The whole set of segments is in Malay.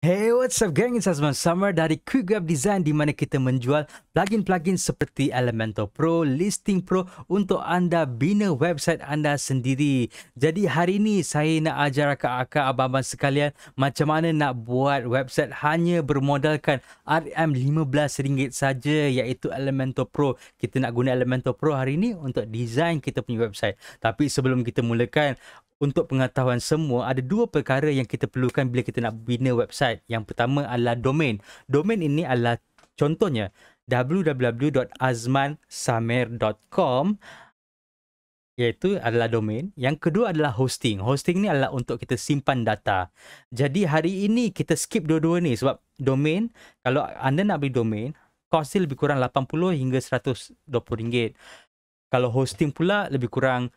Hey, what's up gang? It's Azman Summer dari Quick Grab Design di mana kita menjual plugin-plugin seperti Elementor Pro, Listing Pro untuk anda bina website anda sendiri. Jadi hari ini saya nak ajar rakan-rakan abang-abang sekalian macam mana nak buat website hanya bermodalkan RM15 saja iaitu Elementor Pro. Kita nak guna Elementor Pro hari ini untuk design kita punya website. Tapi sebelum kita mulakan, untuk pengetahuan semua, ada dua perkara yang kita perlukan bila kita nak bina website. Yang pertama adalah domain. Domain ini adalah contohnya www.azmansamer.com iaitu adalah domain. Yang kedua adalah hosting. Hosting ni adalah untuk kita simpan data. Jadi hari ini kita skip dua-dua ni sebab domain, kalau anda nak beli domain, kos dia lebih kurang 80 hingga rm ringgit. Kalau hosting pula lebih kurang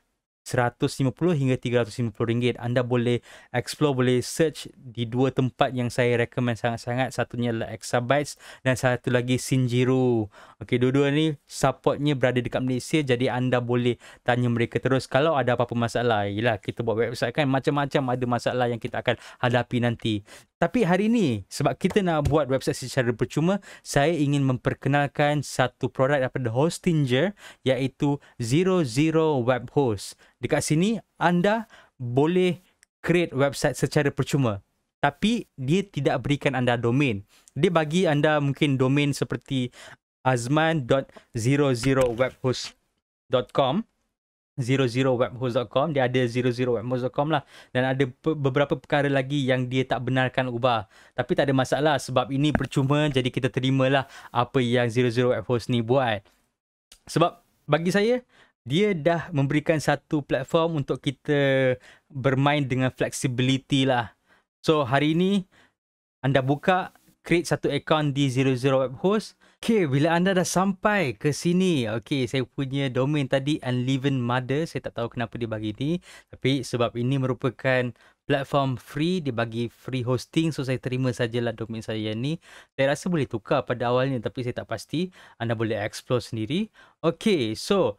150 hingga 350 ringgit. Anda boleh explore, boleh search di dua tempat yang saya recommend sangat-sangat. Satunya adalah Exabytes dan satu lagi Sinjiru. Okey, dua-dua ni supportnya berada dekat Malaysia jadi anda boleh tanya mereka terus kalau ada apa-apa masalah. Yalah, kita buat website kan macam-macam ada masalah yang kita akan hadapi nanti tapi hari ini sebab kita nak buat website secara percuma, saya ingin memperkenalkan satu produk daripada Hostinger iaitu Zero Zero Web Host. Dekat sini anda boleh create website secara percuma. Tapi dia tidak berikan anda domain. Dia bagi anda mungkin domain seperti azman.00webhost.com 00webhost.com dia ada 00webhost.com lah dan ada beberapa perkara lagi yang dia tak benarkan ubah tapi tak ada masalah sebab ini percuma jadi kita terimalah apa yang 00webhost ni buat sebab bagi saya dia dah memberikan satu platform untuk kita bermain dengan flexibility lah so hari ini anda buka create satu account di 00webhost Okay, bila anda dah sampai ke sini, okay, saya punya domain tadi Unleavened Mother. Saya tak tahu kenapa dia bagi ni. Tapi sebab ini merupakan platform free, dia bagi free hosting. So, saya terima sajalah domain saya ni. Saya rasa boleh tukar pada awalnya tapi saya tak pasti. Anda boleh explore sendiri. Okay, so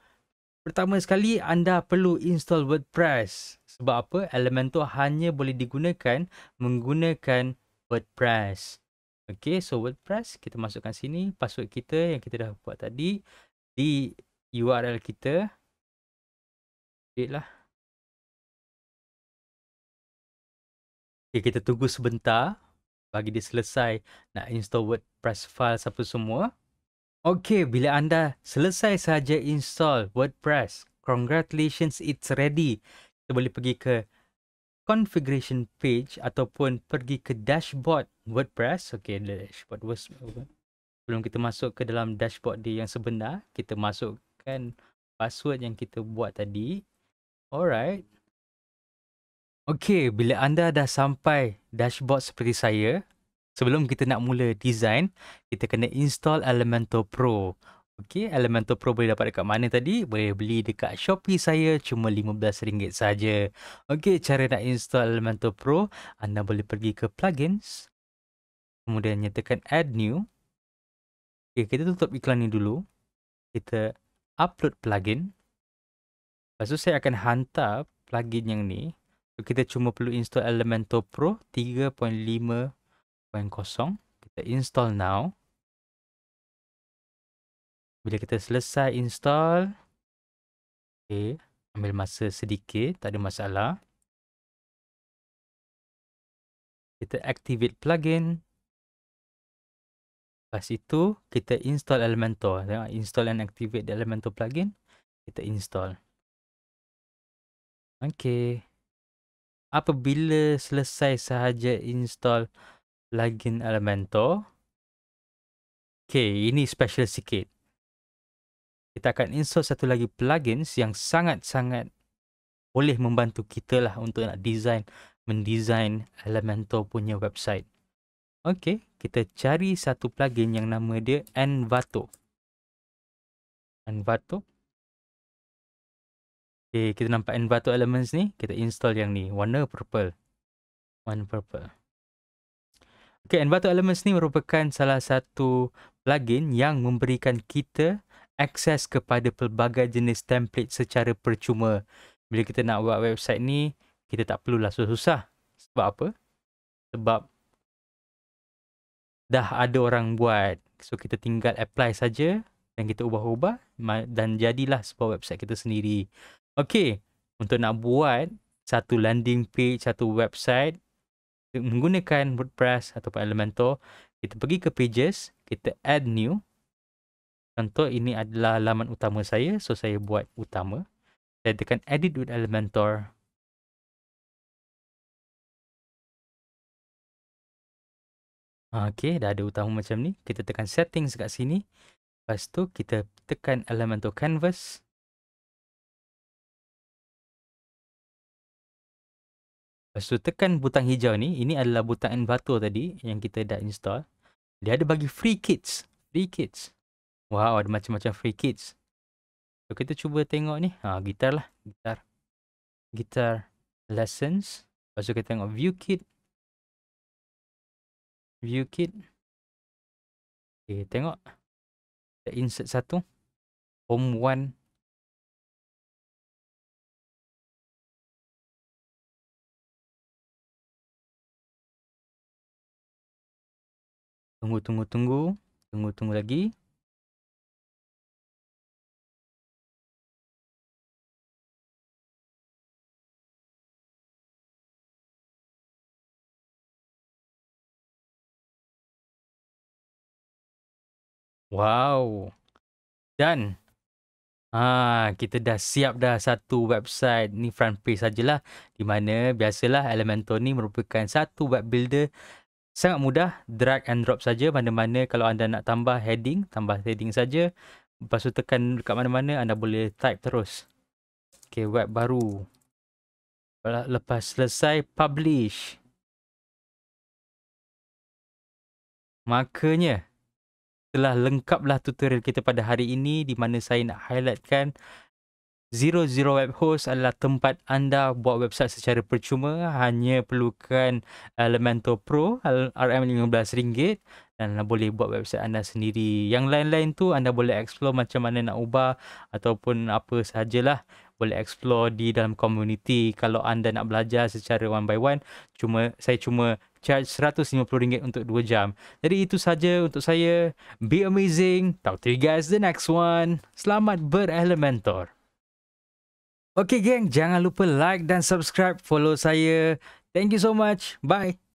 pertama sekali anda perlu install WordPress. Sebab apa? Elementor hanya boleh digunakan menggunakan WordPress. Okay, so WordPress kita masukkan sini password kita yang kita dah buat tadi di URL kita. Create Okay, kita tunggu sebentar bagi dia selesai nak install WordPress file siapa semua. Okey, bila anda selesai saja install WordPress, congratulations, it's ready. Kita boleh pergi ke configuration page ataupun pergi ke dashboard WordPress. Okey, dashboard WordPress. Sebelum kita masuk ke dalam dashboard dia yang sebenar, kita masukkan password yang kita buat tadi. Alright. okey. bila anda dah sampai dashboard seperti saya, sebelum kita nak mula design, kita kena install Elementor Pro. Okey, Elemental Pro boleh dapat dekat mana tadi? Boleh beli dekat Shopee saya cuma RM15 saja. Okey, cara nak install Elemental Pro, anda boleh pergi ke plugins. Kemudian nyatakan add new. Okey, kita tutup iklan ni dulu. Kita upload plugin. Lepas tu saya akan hantar plugin yang ni. So, kita cuma perlu install Elemental Pro 3.5.0. Kita install now. Bila kita selesai install, okey, ambil masa sedikit, tak ada masalah. Kita activate plugin. Lepas itu, kita install Elementor. Install and activate the Elementor plugin. Kita install. Okay. Apabila selesai sahaja install plugin Elementor. okey, ini special sikit kita akan insert satu lagi plugins yang sangat-sangat boleh membantu kita lah untuk nak design, mendesain Elementor punya website. Okey, kita cari satu plugin yang nama dia Envato. Envato. Okay, kita nampak Envato Elements ni. Kita install yang ni, warna purple. Warna purple. Okay, Envato Elements ni merupakan salah satu plugin yang memberikan kita akses kepada pelbagai jenis template secara percuma. Bila kita nak buat website ni, kita tak perlulah susah-susah. Sebab apa? Sebab dah ada orang buat. So, kita tinggal apply saja dan kita ubah-ubah dan jadilah sebuah website kita sendiri. Okay, untuk nak buat satu landing page, satu website, menggunakan WordPress ataupun Elementor, kita pergi ke pages, kita add new. Contoh ini adalah laman utama saya, so saya buat utama. Saya tekan edit with Elementor. Okey, dah ada utama macam ni. Kita tekan settings kat sini. Lepas tu kita tekan Elementor Canvas. Lepas tu tekan butang hijau ni. Ini adalah butang Envato tadi yang kita dah install. Dia ada bagi free kits. Free kits. Wow, ada macam-macam free kits. So, kita cuba tengok ni. Ha, gitar lah. Gitar. Gitar lessons. Lepas tu kita tengok view kit. View kit. Okay, tengok. Kita insert satu. Home one Tunggu, tunggu, tunggu. Tunggu, tunggu lagi. Wow. Dan ah kita dah siap dah satu website ni front page sajalah di mana biasalah Elementor ni merupakan satu web builder sangat mudah drag and drop saja mana-mana kalau anda nak tambah heading tambah heading saja lepas tu tekan dekat mana-mana anda boleh type terus Okay, web baru lepas selesai publish makanya telah lengkaplah tutorial kita pada hari ini di mana saya nak highlightkan Zero Zero Web Host adalah tempat anda buat website secara percuma hanya perlukan Elementor uh, Pro uh, RM15 dan anda boleh buat website anda sendiri. Yang lain-lain tu anda boleh explore macam mana nak ubah ataupun apa sajalah boleh explore di dalam community kalau anda nak belajar secara one by one cuma saya cuma charge RM150 untuk 2 jam. Jadi itu saja untuk saya. Be amazing. Talk to you guys the next one. Selamat berelementor. Okay geng, jangan lupa like dan subscribe, follow saya. Thank you so much. Bye.